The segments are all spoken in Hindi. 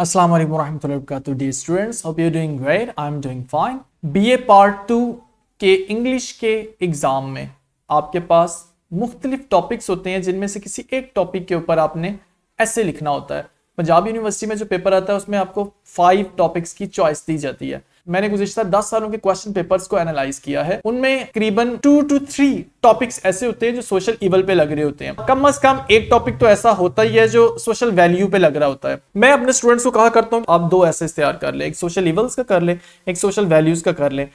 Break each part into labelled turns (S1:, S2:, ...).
S1: Assalamu alaikum warahmatullahi wabarakatuh dear students hope you're doing great I'm doing fine BA part two के इंग्लिश के एग्ज़ाम में आपके पास मुख्तलिफ टॉपिक्स होते हैं जिनमें से किसी एक टॉपिक के ऊपर आपने ऐसे लिखना होता है पंजाब यूनिवर्सिटी में जो पेपर आता है उसमें आपको फाइव टॉपिक्स की चॉइस दी जाती है मैंने गुजशतर दस सालों के क्वेश्चन पेपर्स को एनालाइज किया है उनमें करीबन टू टू थ्री टॉपिक्स ऐसे होते हैं जो सोशल इवल पे लग रहे होते हैं कम अज कम एक टॉपिक तो ऐसा होता ही है जो सोशल वैल्यू पे लग रहा होता है मैं अपने स्टूडेंट्स को कहा करता हूँ आप दो ऐसे तैयार कर ले एक सोशल इवल्स का कर ले एक सोशल वैल्यूज का कर ले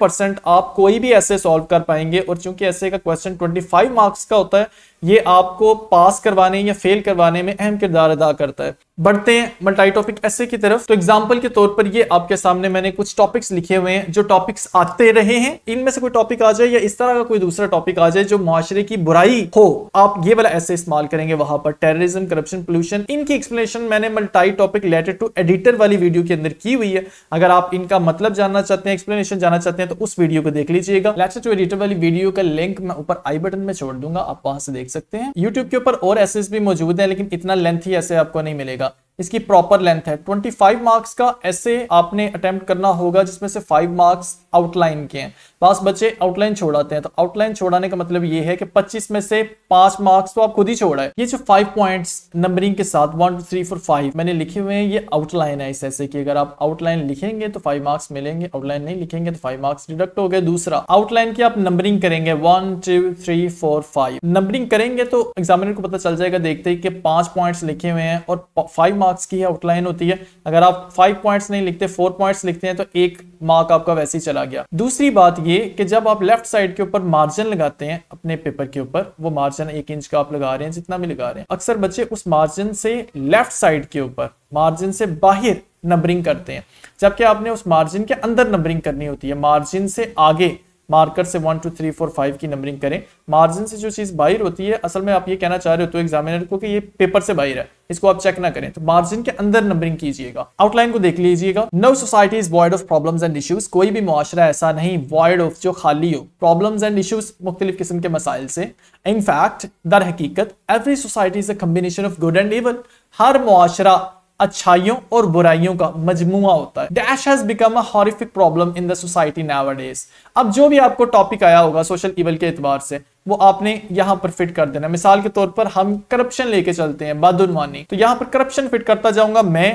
S1: परसेंट आप कोई भी ऐसे सॉल्व कर पाएंगे और चूंकि ऐसे का क्वेश्चन फाइव मार्क्स का होता है ये आपको पास करवाने या फेल करवाने में अहम किरदार अदा करता है बढ़ते हैं मल्टाई टॉपिक ऐसे की तरफ तो एग्जाम्पल के तौर पर ये आपके सामने मैंने कुछ टॉपिक्स लिखे हुए हैं जो टॉपिक्स आते रहे हैं इनमें से कोई टॉपिक आ जाए या इस तरह का कोई दूसरा टॉपिक आ जाए जो माशरे की बुराई हो आप ये वाला ऐसे इस्तेमाल करेंगे वहां पर टेररिज्म करप्शन पोल्यूशन इनकी एक्सप्लेनेशन मैंने मल्टाई टॉपिक रिलेटेड टू एडिटर वाली वीडियो के अंदर की हुई है अगर आप इनका मतलब जानना चाहते हैं एक्सप्लेनेशन जाना चाहते हैं तो उस वीडियो को देख लीजिएगा लेटर टू एडिटर वाली वीडियो का लिंक मैं ऊपर आई बटन में छोड़ दूंगा आप वहां से देख देख सकते हैं यूट्यूब के ऊपर और एसेस भी मौजूद है लेकिन इतना ही ऐसे आपको नहीं मिलेगा इसकी प्रॉपर लेंथ है 25 मार्क्स का ऐसे आपने अटेम्प्ट करना होगा जिसमें से 5 मार्क्स आउटलाइन के हैं पास बच्चे आउटलाइन छोड़ाते हैं तो आउटलाइन छोड़ाने का मतलब ये है कि 25 में से पांच मार्क्स तो आप खुद ही छोड़ा है ये जो फाइव पॉइंट्स नंबरिंग के साथ one two three four five मैंने लिखे हुए हैं ये आउटलाइन है इस ऐसे की अगर आप आउटलाइन लिखेंगे तो फाइव मार्क्स मिलेंगे आउटलाइन नहीं लिखेंगे तो फाइव मार्क्स डिडक्ट हो गए दूसरा आउटलाइन की आप नंबरिंग करेंगे one two three four five numbering करेंगे तो एग्जामिनर को पता चल जाएगा देखते ही कि पांच पॉइंट्स लिखे हुए हैं और फाइव मार्क्स की आउटलाइन होती है अगर आप फाइव पॉइंट्स नहीं लिखते फोर पॉइंट्स लिखते हैं तो एक मार्क आपका वैसे ही चला गया दूसरी बात ये कि जब आप लेफ्ट साइड के ऊपर मार्जिन लगाते हैं अपने पेपर के ऊपर वो मार्जिन एक इंच का आप लगा रहे हैं जितना भी लगा रहे हैं अक्सर बच्चे उस मार्जिन से लेफ्ट साइड के ऊपर मार्जिन से बाहर नंबरिंग करते हैं जबकि आपने उस मार्जिन के अंदर नंबरिंग करनी होती है मार्जिन से आगे मार्कर से one two three four five की नंबरिंग करें मार्जिन से जो चीज़ बाहर होती है असल में आप ये कहना चाह रहे हो तो एग्जामिनर को कि ये पेपर से बाहर है इसको आप चेक ना करें तो मार्जिन के अंदर नंबरिंग कीजिएगा आउटलाइन को देख लीजिएगा no society is void of problems and issues कोई भी मुआरा ऐसा नहीं वॉइड ऑफ जो खाली हो प्रॉब्लम्स एंड इश्यूज मुख्तलिफ किस्म के मसाइल से इनफैक्ट दर हकीकत every society is a combination of good and evil हर मुआरा अच्छाइयों और बुराइयों का मजमुआ होता है dash has become a horrific problem in the society days अब जो भी आपको टॉपिक आया होगा सोशल इवल के एतबार से वो आपने यहाँ पर फिट कर देना मिसाल के तौर पर हम करप्शन लेके चलते हैं बदुनवानी तो यहाँ पर करप्शन फिट करता जाऊंगा मैं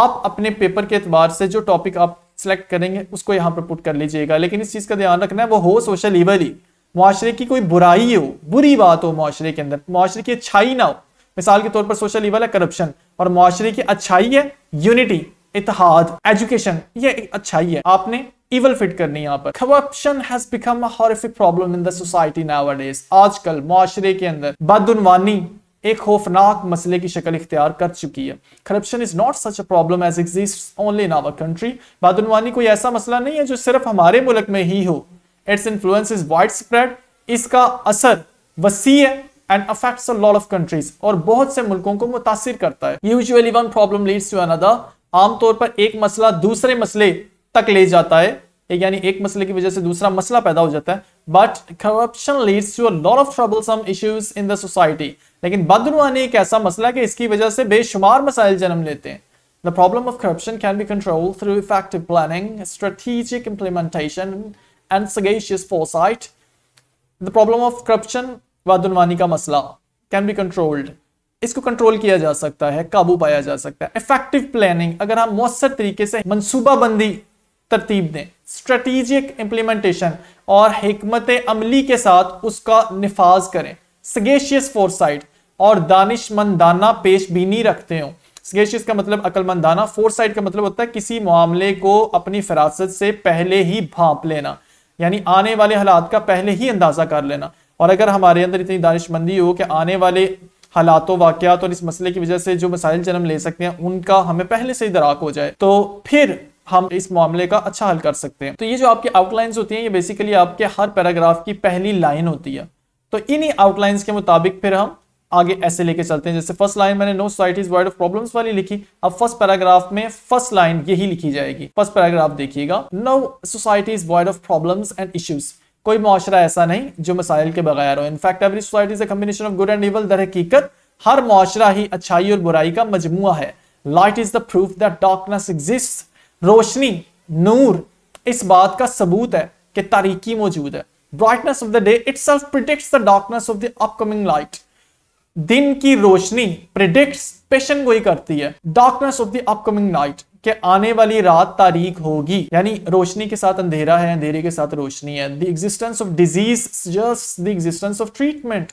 S1: आप अपने पेपर के एतबार से जो टॉपिक आप सिलेक्ट करेंगे उसको यहाँ पर पुट कर लीजिएगा लेकिन इस चीज़ का ध्यान रखना है वो हो सोशल इवल ही माशरे की कोई बुराई हो बुरी बात हो माशरे के अंदर माशरे की अच्छाई ना हो मिसाल के तौर पर सोशल लेवल है करप्शन और माशरे की अच्छाई है यूनिटी इतिहाद एजुकेशन ये अच्छाई है आपने इवल फिट करनी यहाँ पर corruption has become a horrific problem in the society nowadays आजकल माशरे के अंदर बदनवानी एक खौफनाक मसले की शक्ल इख्तियार कर चुकी है corruption is not such a problem as exist only in our country बदनवानी कोई ऐसा मसला नहीं है जो सिर्फ हमारे मुल्क में ही हो it's influence is wide spread इसका असर वसी है and affect a lot of countries और बहुत से मुल्कों को मुतासर करता है usually one problem leads to another आमतौर पर एक मसला दूसरे मसले तक ले जाता है यानी एक मसले की वजह से दूसरा मसला पैदा हो जाता है but corruption leads to lot of troublesome issues in the society लेकिन बदरुआनी एक ऐसा मसला है कि इसकी वजह से बेशुमार मसाइल जन्म लेते हैं the problem of corruption can be control through effective planning strategic implementation, and sagacious foresight. The problem of corruption वादुनवानी का मसला कैन बी कंट्रोल्ड इसको कंट्रोल किया जा सकता है काबू पाया जा सकता है इफेक्टिव प्लानिंग अगर हम मौसर तरीके से मनसूबाबंदी तरतीब दें स्ट्रेटिजिक इम्प्लीमेंटेशन और हमत अमली के साथ उसका नफाज करें सगेशियस फोरसाइट और दानिशमंदाना पेश नहीं रखते हो सगेशियस का मतलब अकलमंदाना फोरसाइट का मतलब होता है किसी मामले को अपनी फिरासत से पहले ही भाप लेना यानी आने वाले हालात का पहले ही अंदाजा कर लेना और अगर हमारे अंदर इतनी दानिशमंदी हो कि आने वाले हालातों वाक्यात और इस मसले की वजह से जो मसाइल जन्म ले सकते हैं उनका हमें पहले से ही दराक हो जाए तो फिर हम इस मामले का अच्छा हल कर सकते हैं तो ये जो आपके आउटलाइंस होती हैं ये बेसिकली आपके हर पैराग्राफ की पहली लाइन होती है तो इन्हीं आउटलाइंस के मुताबिक फिर हम आगे ऐसे लेके चलते हैं जैसे फर्स्ट लाइन मैंने no societies void of problems वाली लिखी अब फर्स्ट पैराग्राफ में फर्स्ट लाइन यही लिखी जाएगी फर्स्ट पैराग्राफ देखिएगा no societies void of problems and issues कोई माशरा ऐसा नहीं जो मसाइल के बगैर हो इनफैक्ट एवरी सोसाइटी से combination of good and evil दर हकीकत हर माशरा ही अच्छाई और बुराई का मजमुआ है light is the proof that darkness exist रोशनी नूर इस बात का सबूत है कि तारीकी मौजूद है brightness of the day itself predict the darkness of the upcoming light दिन की रोशनी प्रिडिक्ट पेशन गोई करती है darkness of the upcoming night के आने वाली रात तारीख होगी यानी रोशनी के साथ अंधेरा है अंधेरे के साथ रोशनी है the existence of disease just the existence of treatment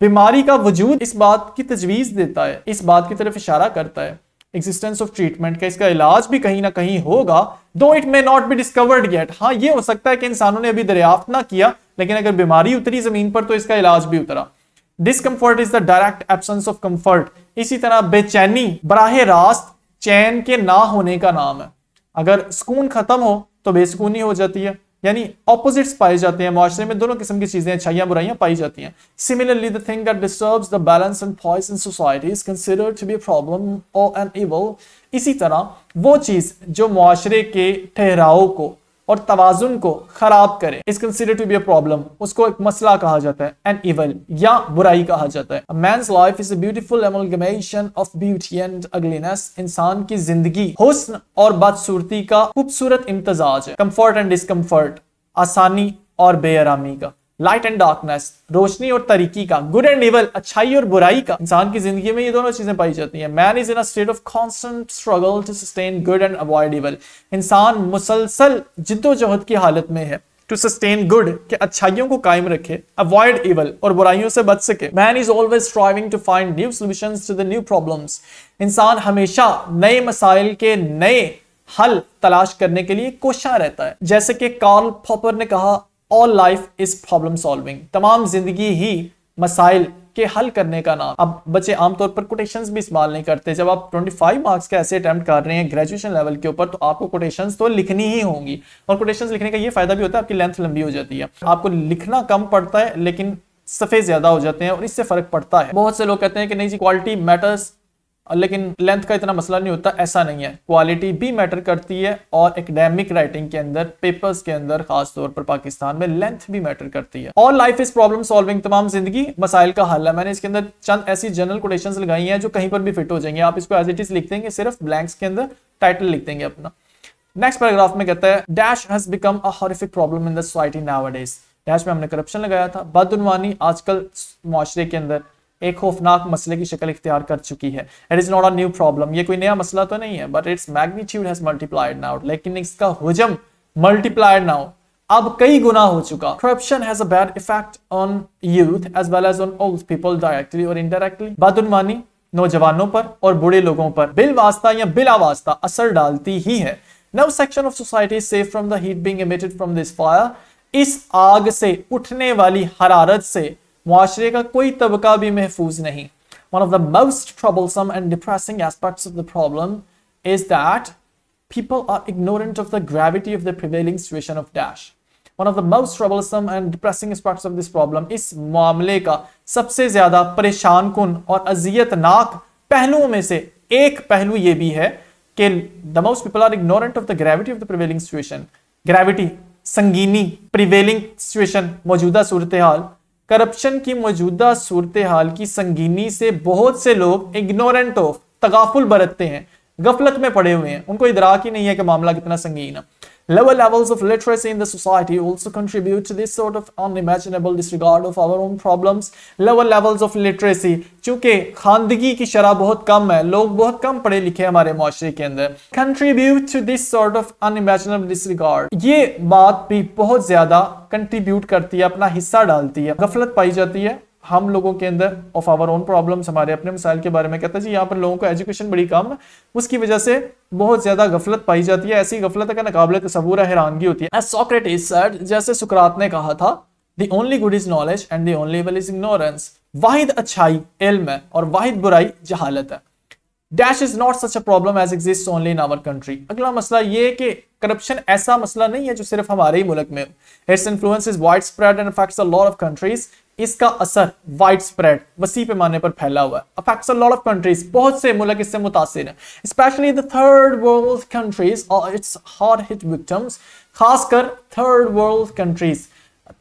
S1: बीमारी का वजूद इस बात की तजवीज देता है इस बात की तरफ इशारा करता है एग्जिस्टेंस ऑफ ट्रीटमेंट का इसका इलाज भी कहीं ना कहीं होगा though it may not be discovered yet हाँ ये हो सकता है कि इंसानों ने अभी दरियाफ्त ना किया लेकिन अगर बीमारी उतरी जमीन पर तो इसका इलाज भी उतरा discomfort is the direct absence of comfort इसी तरह बेचैनी बराह रास्त चैन के ना होने का नाम है अगर सुकून खत्म हो तो बेसकूनी हो जाती है यानी ऑपोजिट्स पाए जाते हैं माशरे में दोनों किस्म की चीजें अच्छाइयां बुराइयां पाई जाती हैं similarly the thing that disturbs the balance and poise in society is considered to be problem और एन इवल इसी तरह वो चीज जो माशरे के ठहराव को और तोज़ुन को ख़राब करे इस कंसिडर टू बी प्रॉब्लम उसको एक मसला कहा जाता है एन इवल या बुराई कहा जाता है man's life is a beautiful amalgamation of beauty and ugliness इंसान की जिंदगी हुस्न और बदसूरती का खूबसूरत इम्तजाज है कम्फर्ट एंड डिसकम्फर्ट आसानी और बेआरामी का लाइट एंड डार्कनेस रोशनी और तरीकी का गुड एंड इवल अच्छाई और बुराई का इंसान की जिंदगी में ये दोनों चीजें पाई जाती हैं man is in state of constant struggle to sustain good and avoid evil इंसान मुसलसल जिद्दोजहद की हालत में है टू सस्टेन गुड के अच्छाइयों को कायम रखे अवॉइड इवल और बुराइयों से बच सके man is always striving to find new solution to the new problem इंसान हमेशा नए मसाइल के नए हल तलाश करने के लिए कोशा रहता है जैसे कि कार्ल पॉपर ने कहा all life is problem solving तमाम जिंदगी ही मसाइल के हल करने का नाम अब बच्चे आमतौर पर कोटेशन भी इस्तेमाल नहीं करते जब आप 25 मार्क्स के ऐसे अटैम्प्ट कर रहे हैं ग्रेजुएशन लेवल के ऊपर तो आपको कोटेशन तो लिखनी ही होंगी और कोटेशन लिखने का ये फायदा भी होता है आपकी लेंथ लंबी हो जाती है आपको लिखना कम पड़ता है लेकिन सफ़े ज़्यादा हो जाते हैं और इससे फ़र्क पड़ता है बहुत से लोग कहते हैं कि नहीं जी क्वालिटी मैटर्स लेकिन लेंथ का इतना मसला नहीं होता ऐसा नहीं है क्वालिटी भी मैटर करती है और एकेडमिक राइटिंग के अंदर पेपर्स के अंदर खास तौर पर पाकिस्तान में लेंथ भी मैटर करती है और लाइफ इज प्रॉब्लम सॉल्विंग तमाम जिंदगी मसाइल का हल है मैंने इसके अंदर चंद ऐसी जनरल कोटेशन लगाई है जो कहीं पर भी फिट हो जाएंगे आप इसको एज इट इज लिख देंगे सिर्फ ब्लैंक्स के अंदर टाइटल लिख देंगे अपना नेक्स्ट पैराग्राफ में कहता है dash has become a horrific problem in the society now dash में हमने करप्शन लगाया था बदनवानी आजकल माशरे के अंदर एक खौफनाक मसले की शक्ल इख्तियार कर चुकी है it is not a new problem ये कोई नया मसला तो नहीं है but its magnitude has multiplied now लेकिन इसका हजम मल्टीप्लाइड नाउ अब कई गुना हो चुका corruption has a bad effect on youth as well as on old people directly और इनडायरेक्टली बदनवानी नौजवानों पर और बूढ़े लोगों पर बिल वास्ता या बिला वास्ता असर डालती ही है no section of society safe from the heat being emitted from this fire इस आग से उठने वाली हरारत से माशरे का कोई तबका भी महफूज नहीं one of the most troublesome and depressing aspects of the problem is that people are ignorant of the gravity of the prevailing situation of dash one of the most troublesome and depressing aspects of this problem इस मामले का सबसे ज्यादा परेशान कन और अजियतनाक पहलुओं में से एक पहलू यह भी है कि the most people are ignorant of the gravity of the prevailing situation gravity संगीनी प्रिवेलिंग सिचुएशन मौजूदा सूरत हाल करप्शन की मौजूदा सूरत हाल की संगीनी से बहुत से लोग इग्नोरेंट ऑफ तगाफुल बरतते हैं गफलत में पड़े हुए हैं उनको इधराक ही नहीं है कि मामला कितना संगीन है Lower levels of literacy in the society also contribute to this sort of unimaginable disregard of our own problems. Lower levels of literacy चूंकि खानदगी की शरह बहुत कम है लोग बहुत कम पढ़े लिखे हैं हमारे माशरे के अंदर contribute to this sort of unimaginable disregard ये बात भी बहुत ज्यादा कंट्रीब्यूट करती है अपना हिस्सा डालती है गफलत पाई जाती है हम लोगों के अंदर ऑफ आवर ओन प्रॉब्लम्स हमारे अपने मिसाइल के बारे में कहता है जी यहाँ पर लोगों को एजुकेशन बड़ी कम है उसकी वजह से बहुत ज्यादा गफलत पाई जाती है ऐसी गफलत का नाकबले तस्वूर हैरानगी होती है सोक्रेटिस सर जैसे सुकरात ने कहा था the only good is knowledge and the only evil is ignorance वाहिद अच्छाई इल्म है और वाहिद बुराई जहालत है dash is not such a problem as exist only in our country अगला मसला ये कि करप्शन ऐसा मसला नहीं है जो सिर्फ हमारे ही मुल्क में its influence is wide spread and affects a lot of countries इसका असर वाइड स्प्रेड वसी पैमाने पर फैला हुआ है affects a lot of countries बहुत से मुल्क इससे मुतासर हैं especially the third world countries और इट्स हार्ड हिट विक्टम्स खासकर थर्ड वर्ल्ड कंट्रीज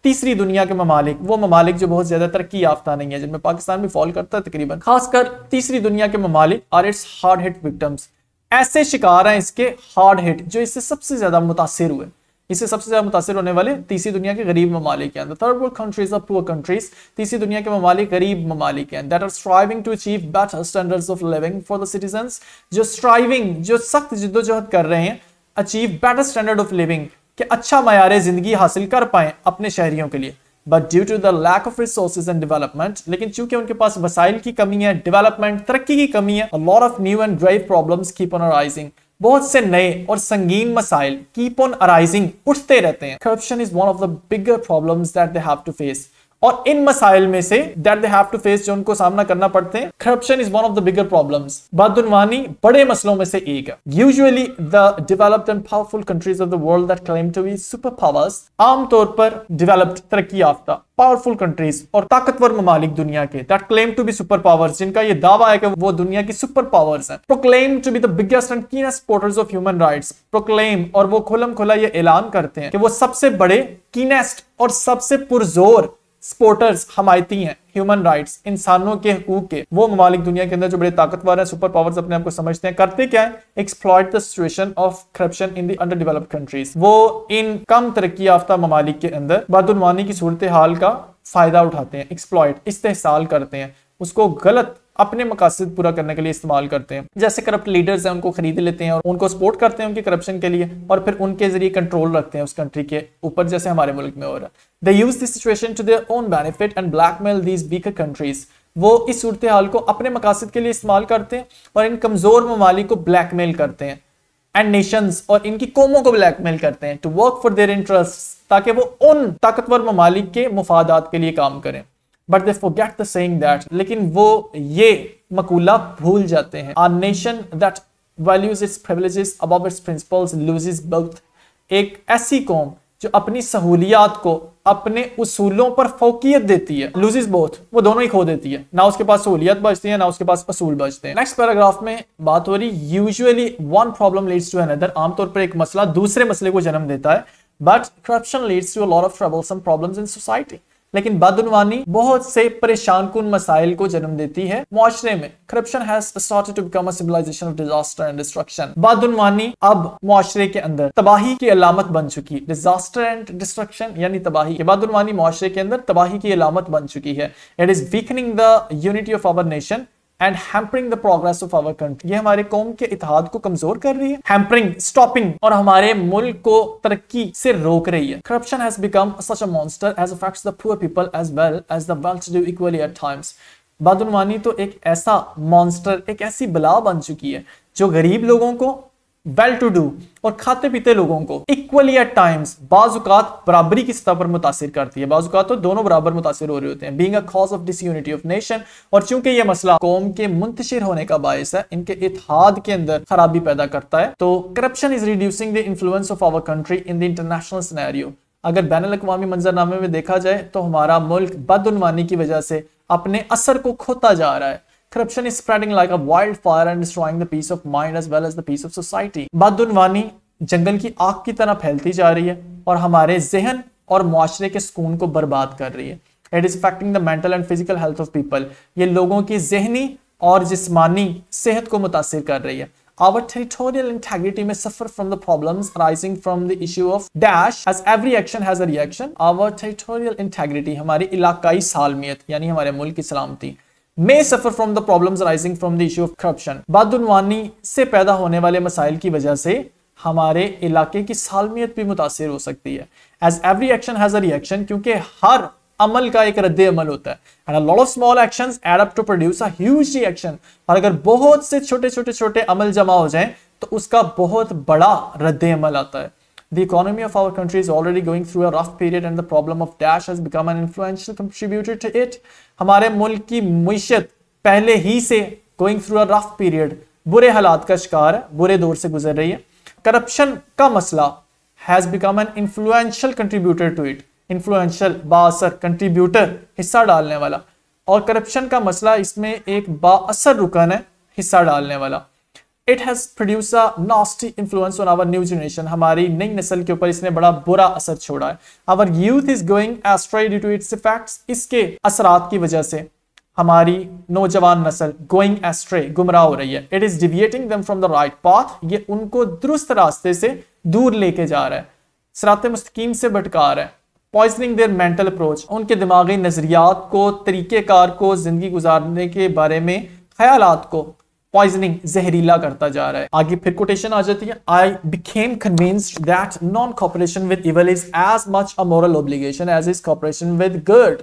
S1: तीसरी दुनिया के ममालिक वो ममालिक जो बहुत ज़्यादा तरक्की याफ्ता नहीं है जिनमें पाकिस्तान भी फॉल करता है तकरीबन खासकर तीसरी दुनिया के ममालिक और इट्स हार्ड हिट विक्टम्स ऐसे शिकार हैं इसके हार्ड हिट जो इससे सबसे ज़्यादा मुतासर हुए इससे सबसे ज्यादा मुतासर होने वाले तीसरी दुनिया के गरीब ममालिक हैं थर्ड वर्ल्ड कंट्रीज और पुअर कंट्रीज तीसरी दुनिया के ममालिक गरीब ममालिक हैं that are striving to achieve better standards of living for the citizens जो स्ट्राइविंग जो सख्त जिद्दोजहद कर रहे हैं achieve better standard of living के अच्छा मैार जिंदगी हासिल कर पाए अपने शहरियों के लिए but due to the lack of resources and development लेकिन चूंकि उनके पास वसाइल की कमी है डेवलपमेंट तरक्की की कमी है lot of new and grave problem keep on arising बहुत से नए और संगीन मसाइल कीप ऑन अराइजिंग उठते रहते हैं corruption is one of the bigger problems that they have to face और इन मसाइल में से that they have to face जो उनको सामना करना पड़ते हैं corruption is one of the bigger problems बदउनवानी बड़े मसलों में से एक है usually the developed and powerful countries of the world that claim to be super powers आमतौर पर डेवलप्ड तरक्की याफ्ता पावरफुल कंट्रीज और ताकतवर ममालिक दुनिया के that claim to be super powers जिनका ये दावा है कि वो दुनिया की सुपर पावर्स हैं proclaim to be the biggest and keenest porters of human rights proclaim और वो खुलम खुला ये ऐलान करते हैं कि वो सबसे बड़े कीनेस्ट और सबसे पुरजोर सपोर्टर्स हमायती हैं ह्यूमन राइट्स इंसानों के हकूक के वो ममालिक दुनिया के अंदर जो बड़े ताकतवर हैं सुपर पावर्स अपने आप को समझते हैं करते क्या है exploit the situation of corruption in the under developed countries वो इन कम तरक्की याफ्ता ममालिक के अंदर बदनवानी की सूरत हाल का फायदा उठाते हैं एक्सप्लॉयट इस्तेसाल करते हैं उसको गलत अपने मकासद पूरा करने के लिए इस्तेमाल करते हैं जैसे करप्ट लीडर्स हैं उनको खरीद लेते हैं और उनको सपोर्ट करते हैं उनके करप्शन के लिए और फिर उनके जरिए कंट्रोल रखते हैं उस कंट्री के ऊपर जैसे हमारे मुल्क में हो रहा है they use this situation to their own benefit and blackmail these weaker countries वो इस सूरत हाल को अपने मकासद के लिए इस्तेमाल करते हैं और इन कमज़ोर ममालिक को ब्लैकमेल करते हैं एंड नेशंस और इनकी कौमों को ब्लैकमेल करते हैं to work for their interest ताकि वो उन ताकतवर ममालिक के मफादात के लिए काम करें but they forget the saying that लेकिन वो ये मकूला भूल जाते हैं our nation that values its privileges above its principles loses both एक ऐसी कौम जो अपनी सहूलियात को अपने उसूलों पर फोकियत देती है लूजेज बोथ वो दोनों ही खो देती है ना उसके पास सहूलियत बचती है ना उसके पास असूल बचते हैं नेक्स्ट पैराग्राफ में बात हो रही usually one problem leads to another आमतौर पर एक मसला दूसरे मसले को जन्म देता है but corruption leads to a lot of troublesome problem in society लेकिन बदनवानी बहुत से परेशान कन मसाइल को जन्म देती है मुआरे में करप्शन बदनवानी अब मुआरे के अंदर तबाही की अलामत बन चुकी डिजास्टर एंड डिस्ट्रक्शन यानी तबाही बदनवानी मुआरे के अंदर तबाही की अलामत बन चुकी है it is weakening the unity of our nation and hampering the progress of our country ये हमारे कौम के इतिहाद को कमजोर कर रही है हैम्परिंग स्टॉपिंग और हमारे मुल्क को तरक्की से रोक रही है corruption has become such a monster as affects the poor people as well as the wealth do equally at times बदनवानी तो एक ऐसा मॉन्स्टर एक ऐसी बला बन चुकी है जो गरीब लोगों को वेल टू डू और खाते पीते लोगों को इक्वली एट टाइम्स बाजुकात बराबरी की सतह पर मुतासर करती है बाजुकात तो दोनों बराबर मुतासर हो रहे होते हैं being as of disunity of nation और चूंकि यह मसला कौम के मुंतशिर होने का बायस है इनके इतिहाद के अंदर खराबी पैदा करता है तो corruption is reducing the influence of our country in the international scenario अगर बैन अवी मंजरनामे में देखा जाए तो हमारा मुल्क बदनवानी की वजह से अपने असर को खोता जा रहा है Corruption is spreading like a wildfire and destroying the peace of mind as well as the peace of society. badunwani jungle ki aag ki tarah phailti ja rahi hai aur hamare zehen aur muashre ke sukoon ko barbaad kar rahi hai it is affecting the mental and physical health of people ye logon ki zehni aur jismani sehat ko mutasir kar rahi hai our territorial integrity may suffer from the problems arising from the issue of dash as every action has a reaction our territorial integrity hamari ilaqai salmiyat yani hamare mulk ki salamati may suffer from the problems arising from the issue of corruption बदनवानी से पैदा होने वाले मसाइल की वजह से हमारे इलाके की सालमियत भी मुतासर हो सकती है as every action has a reaction क्योंकि हर अमल का एक रद्द अमल होता है and lot of small action add up to produce a huge reaction और अगर बहुत से छोटे छोटे छोटे अमल जमा हो जाए तो उसका बहुत बड़ा रद्द अमल आता है The economy of our country is already going through a rough period and the problem of dash has become an influential contributor to it. हमारे मुल्क की मीशत पहले ही से going through a rough period बुरे हालात का शिकार है बुरे दौर से गुजर रही है करप्शन का मसला has become an influential contributor to it influential बासर कंट्रीब्यूटर हिस्सा डालने वाला और करप्शन का मसला इसमें एक बासर रुकन है हिस्सा डालने वाला it has produce a nasty influence on our new generation हमारी नई नस्ल के ऊपर इसने बड़ा बुरा असर छोड़ा है our youth is going astray due to its effects इसके असरात की वजह से हमारी नौजवान नस्ल गोइंग एस्ट्रे गुमराह हो रही है it is deviating them from the right path ये उनको दुरुस्त रास्ते से दूर लेके जा रहा है सरात मुस्तकीम से भटका रहा है पॉइजनिंग देयर मेंटल अप्रोच उनके दिमागी नजरियात को तरीक़ेकार को ज़िंदगी गुजारने के बारे में ख्याल को पॉइजनिंग जहरीला करता जा रहा है आगे फिर कोटेशन आ जाती है I became convinced that non cooperation with evil is as much a moral obligation as is cooperation with good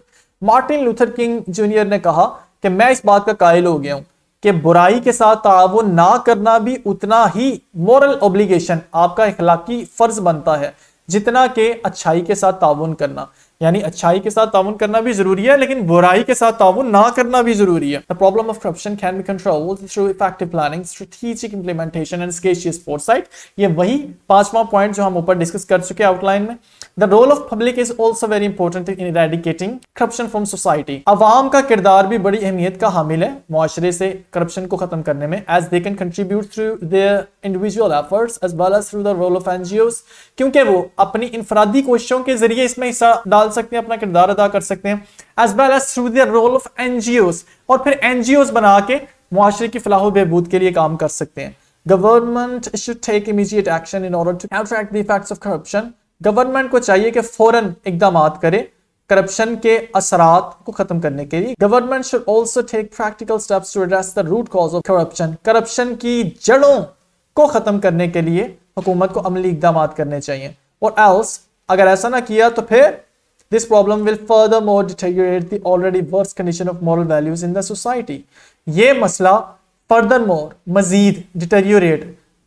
S1: Martin Luther King Junior ने कहा कि मैं इस बात का कायल हो गया हूं कि बुराई के साथ तावो ना करना भी उतना ही मॉरल ऑब्लिगेशन आपका इखलाकी फर्ज बनता है जितना के अच्छाई के साथ ताउन करना यानी अच्छाई के साथ ताउन करना भी जरूरी है लेकिन बुराई के साथ ताउन ना करना भी जरूरी है problem of corruption can be control through effective planning strategic implementation and sagacious foresight ये वही पांचवा पॉइंट जो हम ऊपर डिस्कस कर चुके आउटलाइन में the role of public is also very important in eradicating corruption from society अवाम का किरदार भी बड़ी अहमियत का हामिल है माशरे से करप्शन को खत्म करने में as they can contribute through their individual efforts as well as through the role of NGO क्योंकि वो अपनी इंफरादी कोशिशों के जरिए इसमें हिस्सा डाल सकते हैं अपना किरदार अदा कर सकते हैं as well as through the role of NGOs और फिर एनजीओज बना के मुआरे की फलाह बहबूद के लिए काम कर सकते हैं government should take immediate action in order to counteract the of corruption government को चाहिए कि फौरन इकदाम करे करप्शन के असरात को खत्म करने के लिए government should also take practical steps to address the root cause of corruption corruption की जड़ों को खत्म करने के लिए हुकूमत को अमली इकदाम करने चाहिए और एल्स अगर ऐसा ना किया तो फिर This problem will furthermore deteriorate the already worse condition of moral values in the society. ये मसला furthermore मजीद deteriorate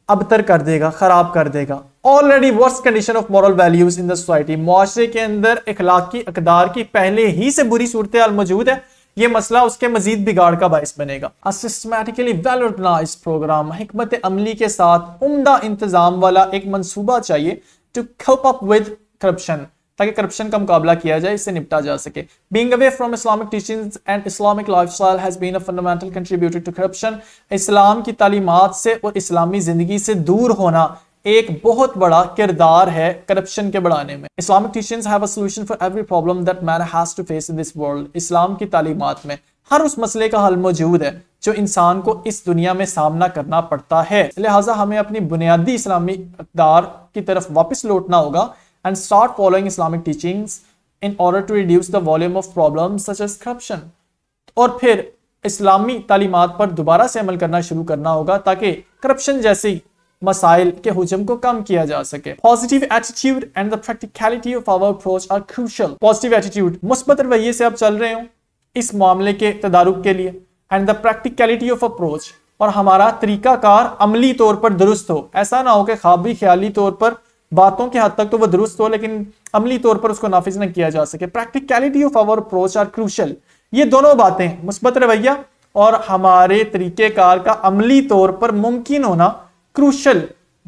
S1: अबतर कर देगा ख़राब कर देगा already worst condition of moral values in the society मुआरे के अंदर अखलाकी अकदार की पहले ही से बुरी सूरत मौजूद है ये मसला उसके मजीद बिगाड़ का बायस बनेगा असिस्टमेटिकली वेल ऑर्गनाइज प्रोग्राम हमत अमली के साथ उमदा इंतजाम वाला एक मनसूबा चाहिए to cope up with corruption ताकि करप्शन का मुकाबला किया जाए इससे निपटा जा सके being away from Islamic teaching and Islamic life style has been a fundamental contributed to corruption इस्लाम की तालीमत से और इस्लामी ज़िंदगी से दूर होना एक बहुत बड़ा किरदार है करप्शन के बढ़ाने में Islamic teaching have a solution for every problem that man has to face in this world इस्लाम की तालीमत में हर उस मसले का हल मौजूद है जो इंसान को इस दुनिया में सामना करना पड़ता है लिहाजा हमें अपनी बुनियादी इस्लामी अकदार की तरफ वापस लौटना होगा and start following Islamic teachings in order to reduce the volume of problems such as corruption. और फिर इस्लामी तालीमत पर दोबारा से अमल करना शुरू करना होगा ताकि करप्शन जैसे मसाइल के हजम को कम किया जा सके positive attitude and the practicality of our approach are crucial positive attitude मुस्बत रवैये से आप चल रहे हो इस मामले के तदारुक के लिए and the practicality of approach और हमारा तरीकाकार अमली तौर पर दुरुस्त हो ऐसा ना हो कि खाबी ख्याली तौर पर बातों के हद तक तो वह दुरुस्त हो लेकिन अमली तौर पर उसको नाफिज ना किया जा सके practicality of our approach are crucial ये दोनों बातें मुस्बत रवैया और हमारे तरीक़ेकार का अमली तौर पर मुमकिन होना क्रूशल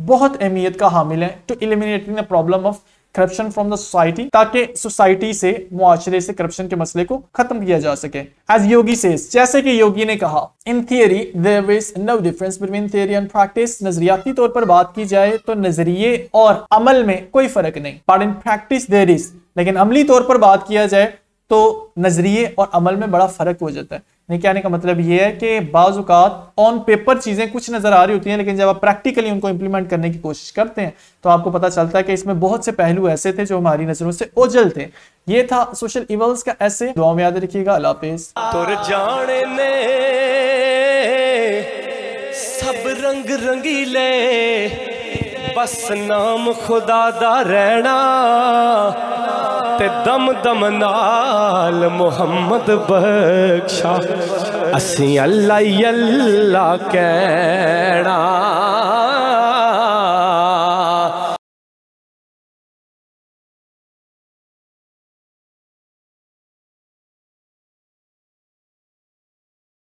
S1: बहुत अहमियत का हामिल है टू तो eliminating the problem of corruption from the society ताकि सोसाइटी से मुआरे से करप्शन के मसले को खत्म किया जा सके एज योगी से जैसे कि योगी ने कहा in theory there is no difference between theory and practice नजरियाती तौर पर बात की जाए तो नजरिए और अमल में कोई फर्क नहीं but in practice there is लेकिन अमली तौर पर बात किया जाए तो नजरिए और अमल में बड़ा फर्क हो जाता है नहीं कहने का मतलब ये है कि बाज़ात ऑन पेपर चीज़ें कुछ नज़र आ रही होती हैं लेकिन जब आप प्रैक्टिकली उनको इंप्लीमेंट करने की कोशिश करते हैं तो आपको पता चलता है कि इसमें बहुत से पहलू ऐसे थे जो हमारी नज़रों से ओझल थे ये था सोशल इवल्स का ऐसे दुआ में याद रखिएगा अलाफेज जाने सब रंग बस नाम खुदा दा रहना تے دم دم نال محمد بخشا اسی اللہ یلا کہنا